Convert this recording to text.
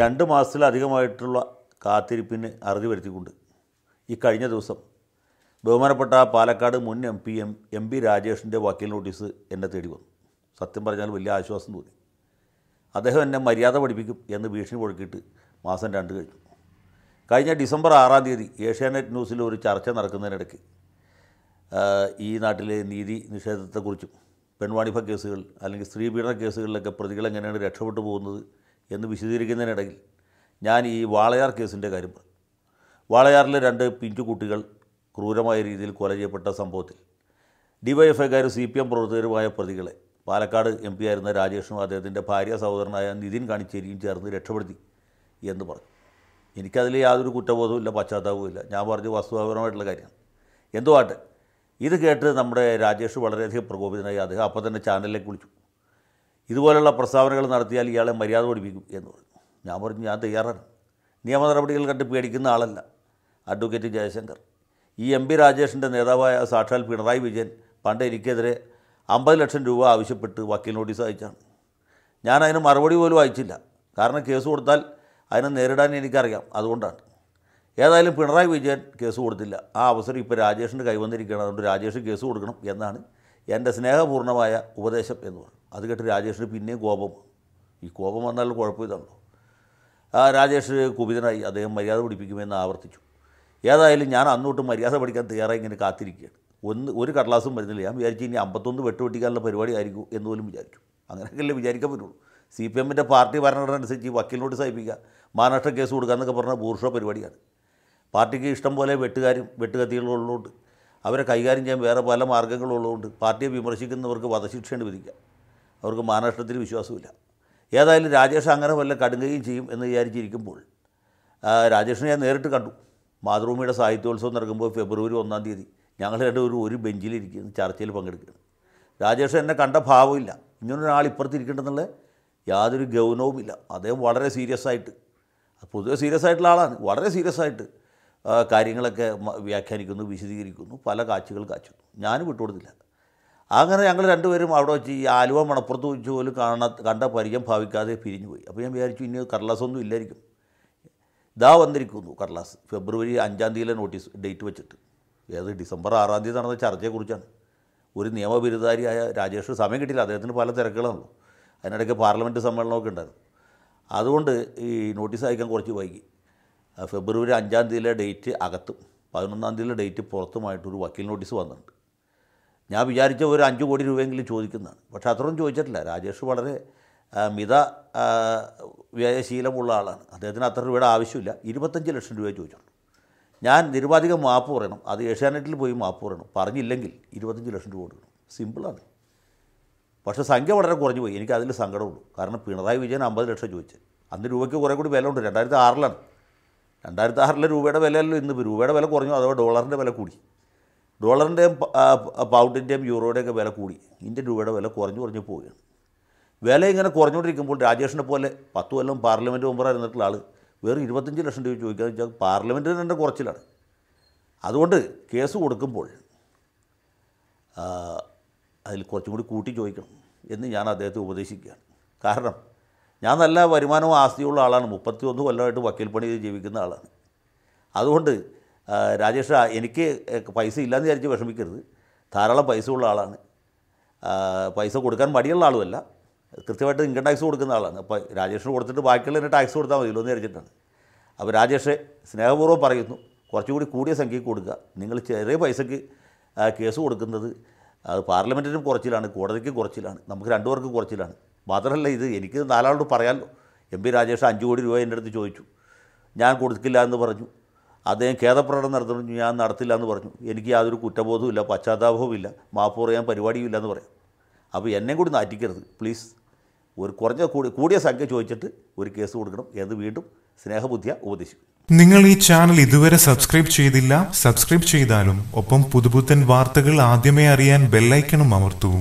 രണ്ട് മാസത്തിലധികമായിട്ടുള്ള കാത്തിരിപ്പിന് അറുതി വരുത്തിക്കൊണ്ട് ഈ കഴിഞ്ഞ ദിവസം ബഹുമാനപ്പെട്ട പാലക്കാട് മുൻ M P M M P രാജേഷിൻ്റെ വക്കീൽ നോട്ടീസ് എന്നെ തേടി വന്നു സത്യം പറഞ്ഞാൽ വലിയ ആശ്വാസം തോന്നി അദ്ദേഹം എന്നെ മര്യാദ പഠിപ്പിക്കും എന്ന് ഭീഷണി കൊടുക്കിയിട്ട് മാസം രണ്ട് കഴിഞ്ഞു കഴിഞ്ഞ ഡിസംബർ ആറാം തീയതി ഏഷ്യാനെറ്റ് ന്യൂസിൽ ഒരു ചർച്ച നടക്കുന്നതിനിടയ്ക്ക് ഈ നാട്ടിലെ നീതി നിഷേധത്തെക്കുറിച്ചും പെൺവാണിഭ കേസുകൾ അല്ലെങ്കിൽ സ്ത്രീപീഡന കേസുകളിലൊക്കെ പ്രതികൾ എങ്ങനെയാണ് രക്ഷപ്പെട്ടു പോകുന്നത് എന്ന് വിശദീകരിക്കുന്നതിനിടയിൽ ഞാൻ ഈ വാളയാർ കേസിൻ്റെ കാര്യം വാളയാറിലെ രണ്ട് പിഞ്ചു കുട്ടികൾ ക്രൂരമായ രീതിയിൽ കൊല ചെയ്യപ്പെട്ട സംഭവത്തിൽ ഡിവൈഎഫ്ഐക്കാർ സി പി എം പ്രവർത്തകരുമായ പ്രതികളെ പാലക്കാട് എം പി ആയിരുന്ന രാജേഷും അദ്ദേഹത്തിൻ്റെ ഭാര്യ സഹോദരനായ നിതിൻ കാണിച്ചേരിയും ചേർന്ന് രക്ഷപ്പെടുത്തി എന്ന് പറഞ്ഞു എനിക്കതിൽ യാതൊരു കുറ്റബോധവും ഇല്ല പശ്ചാത്താപവും ഇല്ല ഞാൻ പറഞ്ഞു വസ്തുതാപരമായിട്ടുള്ള കാര്യമാണ് എന്തുവാട്ടെ ഇത് കേട്ട് നമ്മുടെ രാജേഷ് വളരെയധികം പ്രകോപിതനായി അദ്ദേഹം അപ്പോൾ തന്നെ ചാനലിലേക്ക് വിളിച്ചു ഇതുപോലുള്ള പ്രസ്താവനകൾ നടത്തിയാൽ ഇയാളെ മര്യാദ പഠിപ്പിക്കും എന്ന് പറഞ്ഞു ഞാൻ പറഞ്ഞു ഞാൻ തയ്യാറാണ് നിയമ നടപടികൾ കണ്ട് പേടിക്കുന്ന ആളല്ല അഡ്വക്കേറ്റ് ജയശങ്കർ ഈ എം പി രാജേഷിൻ്റെ നേതാവായ സാക്ഷാൽ പിണറായി വിജയൻ പണ്ട് എനിക്കെതിരെ അമ്പത് ലക്ഷം രൂപ ആവശ്യപ്പെട്ട് വക്കീൽ നോട്ടീസ് അയച്ചാണ് ഞാൻ അതിന് മറുപടി പോലും അയച്ചില്ല കാരണം കേസ് കൊടുത്താൽ അതിനെ നേരിടാൻ എനിക്കറിയാം അതുകൊണ്ടാണ് ഏതായാലും പിണറായി വിജയൻ കേസ് കൊടുത്തില്ല ആ അവസരം ഇപ്പോൾ രാജേഷിൻ്റെ കൈവന്നിരിക്കുകയാണ് അതുകൊണ്ട് രാജേഷ് കേസ് കൊടുക്കണം എന്നാണ് എൻ്റെ സ്നേഹപൂർണ്ണമായ ഉപദേശം എന്ന് പറഞ്ഞു അത് കേട്ട് രാജേഷിന് പിന്നെയും കോപം ഈ കോപം വന്നാലും കുഴപ്പം ഇതാണല്ലോ ആ രാജേഷ് കുപിതനായി അദ്ദേഹം മര്യാദ പിടിപ്പിക്കുമെന്ന് ആവർത്തിച്ചു ഏതായാലും ഞാൻ അന്നോട്ട് മര്യാദ പഠിക്കാൻ തയ്യാറായി ഇങ്ങനെ കാത്തിരിക്കുകയാണ് ഒന്ന് ഒരു കടലാസും വരുന്നില്ല ഞാൻ വിചാരിച്ചു ഇനി അമ്പത്തൊന്ന് വെട്ടുവെട്ടിക്കാനുള്ള പരിപാടി ആയിരിക്കും എന്ന് പോലും വിചാരിച്ചു അങ്ങനെയൊക്കെയല്ലേ വിചാരിക്കാൻ പറ്റുള്ളൂ സി പി എമ്മിൻ്റെ പാർട്ടി ഭരണഘടന അനുസരിച്ച് വക്കീൽ നോട്ടീസ് അയപ്പിക്കുക മഹാരാഷ്ട്ര കേസ് കൊടുക്കുക എന്നൊക്കെ പറഞ്ഞ ബൂർഷ പരിപാടിയാണ് പാർട്ടിക്ക് ഇഷ്ടം പോലെ വെട്ടുകാരും വെട്ടുകത്തികളുള്ളതുകൊണ്ട് അവരെ കൈകാര്യം ചെയ്യാൻ വേറെ പല മാർഗ്ഗങ്ങളുള്ളതുകൊണ്ട് പാർട്ടിയെ വിമർശിക്കുന്നവർക്ക് വധശിക്ഷയാണ് വിധിക്കുക അവർക്ക് മഹാരാഷ്ട്രത്തിൽ വിശ്വാസമില്ല ഏതായാലും രാജേഷ് അങ്ങനെ വല്ല കടുങ്ങുകയും ചെയ്യും എന്ന് വിചാരിച്ചിരിക്കുമ്പോൾ രാജേഷിനെ ഞാൻ നേരിട്ട് കണ്ടു മാതൃഭൂമിയുടെ സാഹിത്യോത്സവം നടക്കുമ്പോൾ ഫെബ്രുവരി ഒന്നാം തീയതി ഞങ്ങൾ രണ്ടുപേരും ഒരു ബെഞ്ചിലിരിക്കുന്നു ചർച്ചയിൽ പങ്കെടുക്കുകയാണ് രാജേഷ് എന്നെ കണ്ട ഭാവമില്ല ഇങ്ങനൊരാൾ ഇപ്പുറത്തിരിക്കേണ്ടെന്നുള്ള യാതൊരു ഗൗനവുമില്ല അദ്ദേഹം വളരെ സീരിയസ് ആയിട്ട് പൊതുവെ സീരിയസ് ആയിട്ടുള്ള ആളാണ് വളരെ സീരിയസ് ആയിട്ട് കാര്യങ്ങളൊക്കെ വ്യാഖ്യാനിക്കുന്നു വിശദീകരിക്കുന്നു പല കാച്ചുകൾ കാച്ചു ഞാൻ വിട്ടുകൊടുത്തില്ല അങ്ങനെ ഞങ്ങൾ രണ്ടുപേരും അവിടെ വെച്ച് ഈ ആലുവ മണപ്പുറത്ത് വെച്ച് പോലും കാണാ കണ്ട പരിചയം ഭാവിക്കാതെ പിരിഞ്ഞു പോയി അപ്പോൾ ഞാൻ വിചാരിച്ചു ഇനി കടലാസൊന്നും ഇല്ലായിരിക്കും ഇതാ വന്നിരിക്കുന്നു കടലാസ് ഫെബ്രുവരി അഞ്ചാം തീയതിയിലെ നോട്ടീസ് ഡേറ്റ് വെച്ചിട്ട് ഏത് ഡിസംബർ ആറാം തീയതി നടന്ന ചർച്ചയെക്കുറിച്ചാണ് ഒരു നിയമബിരുദാരിയായ രാജേഷ് സമയം കിട്ടിയില്ല അദ്ദേഹത്തിന് പല തിരക്കുകളാണല്ലോ അതിനിടയ്ക്ക് പാർലമെൻറ്റ് സമ്മേളനമൊക്കെ ഉണ്ടായിരുന്നു അതുകൊണ്ട് ഈ നോട്ടീസ് അയക്കാൻ കുറച്ച് വൈകി ഫെബ്രുവരി അഞ്ചാം തീയതിയിലെ ഡേറ്റ് അകത്തും പതിനൊന്നാം തീയതിയിലെ ഡേറ്റ് പുറത്തുമായിട്ടൊരു വക്കീൽ നോട്ടീസ് വന്നിട്ടുണ്ട് ഞാൻ വിചാരിച്ച ഒരു അഞ്ച് കോടി രൂപയെങ്കിലും ചോദിക്കുന്നതാണ് പക്ഷേ അത്രയും ചോദിച്ചിട്ടില്ല രാജേഷ് വളരെ മിത വ്യയശീലമുള്ള ആളാണ് അദ്ദേഹത്തിന് അത്ര രൂപയുടെ ആവശ്യമില്ല ഇരുപത്തഞ്ച് ലക്ഷം രൂപ ചോദിച്ചുള്ളൂ ഞാൻ നിരുപാധികം മാപ്പ് പറയണം അത് ഏഷ്യാനെറ്റിൽ പോയി മാപ്പ് പറയണം പറഞ്ഞില്ലെങ്കിൽ ഇരുപത്തഞ്ച് ലക്ഷം രൂപ കൊടുക്കണം സിമ്പിളാണ് പക്ഷേ സംഖ്യ വളരെ കുറഞ്ഞു പോയി എനിക്ക് അതിൽ സങ്കടമുള്ളൂ കാരണം പിണറായി വിജയൻ അമ്പത് ലക്ഷം ചോദിച്ചത് അന്ന് രൂപയ്ക്ക് കുറേ കൂടി വില ഉണ്ട് രണ്ടായിരത്തി ആറിലാണ് രണ്ടായിരത്തി ആറിലെ രൂപയുടെ വിലയല്ലോ ഇന്ന് രൂപയുടെ വില കുറഞ്ഞു അഥവാ ഡോളറിൻ്റെ വില കൂടി ഡോളറിൻ്റെയും പൗണ്ടിൻ്റെയും യൂറോയുടെയൊക്കെ വില കൂടി ഇന്ത്യൻ രൂപയുടെ വില കുറഞ്ഞു കുറഞ്ഞു പോവുകയാണ് വില ഇങ്ങനെ കുറഞ്ഞുകൊണ്ടിരിക്കുമ്പോൾ രാജേഷിനെ പോലെ പത്ത് കൊല്ലം പാർലമെൻറ്റ് മെമ്പറായിരുന്നിട്ടുള്ള ആൾ വേറെ ഇരുപത്തഞ്ച് ലക്ഷം രൂപ ചോദിക്കാൻ വെച്ചാൽ പാർലമെൻറ്റിന് തന്നെ കുറച്ചിലാണ് അതുകൊണ്ട് കേസ് കൊടുക്കുമ്പോൾ അതിൽ കുറച്ചും കൂടി കൂട്ടി ചോദിക്കണം എന്ന് ഞാൻ അദ്ദേഹത്തെ ഉപദേശിക്കുകയാണ് കാരണം ഞാൻ നല്ല വരുമാനവും ആസ്തിയുള്ള ആളാണ് മുപ്പത്തി ഒന്ന് കൊല്ലമായിട്ട് വക്കീൽ പണി ചെയ്ത് ജീവിക്കുന്ന ആളാണ് അതുകൊണ്ട് രാജേഷ എനിക്ക് പൈസ ഇല്ലയെന്ന് വിചാരിച്ച് വിഷമിക്കരുത് ധാരാളം പൈസ ഉള്ള ആളാണ് പൈസ കൊടുക്കാൻ മടിയുള്ള ആളുമല്ല കൃത്യമായിട്ട് ഇൻകം ടാക്സ് കൊടുക്കുന്ന ആളാണ് അപ്പോൾ രാജേഷിന് കൊടുത്തിട്ട് എന്നെ ടാക്സ് കൊടുത്താൽ മതിയല്ലോ എന്ന് വിചാരിച്ചിട്ടാണ് അപ്പോൾ രാജേഷ് സ്നേഹപൂർവ്വം പറയുന്നു കുറച്ചുകൂടി കൂടിയ സംഖ്യയ്ക്ക് കൊടുക്കുക നിങ്ങൾ ചെറിയ പൈസയ്ക്ക് കേസ് കൊടുക്കുന്നത് അത് പാർലമെൻറ്റിനും കുറച്ചിലാണ് കോടതിക്ക് കുറച്ചിലാണ് നമുക്ക് രണ്ടുപേർക്ക് കുറച്ചിലാണ് മാത്രമല്ല ഇത് എനിക്ക് നാലാളോട് പറയാമല്ലോ എം പി രാജേഷ് അഞ്ച് കോടി രൂപ എൻ്റെ അടുത്ത് ചോദിച്ചു ഞാൻ കൊടുക്കില്ല എന്ന് പറഞ്ഞു അദ്ദേഹം ഖേദപ്രകടനം നടത്തുന്നു ഞാൻ നടത്തില്ല എന്ന് പറഞ്ഞു എനിക്ക് യാതൊരു കുറ്റബോധവുമില്ല പശ്ചാത്താപവുമില്ല മാപ്പ് പറയാൻ പരിപാടിയുമില്ല എന്ന് പറയാം അപ്പോൾ എന്നെ കൂടി നാറ്റിക്കരുത് പ്ലീസ് ഒരു കുറഞ്ഞ കൂടി കൂടിയ സംഖ്യ ചോദിച്ചിട്ട് ഒരു കേസ് കൊടുക്കണം എന്ന് വീണ്ടും സ്നേഹബുദ്ധിയ ഉപദേശിക്കും നിങ്ങൾ ഈ ചാനൽ ഇതുവരെ സബ്സ്ക്രൈബ് ചെയ്തില്ല സബ്സ്ക്രൈബ് ചെയ്താലും ഒപ്പം പുതുപുത്തൻ വാർത്തകൾ ആദ്യമേ അറിയാൻ ബെല്ലൈക്കണും അമർത്തൂ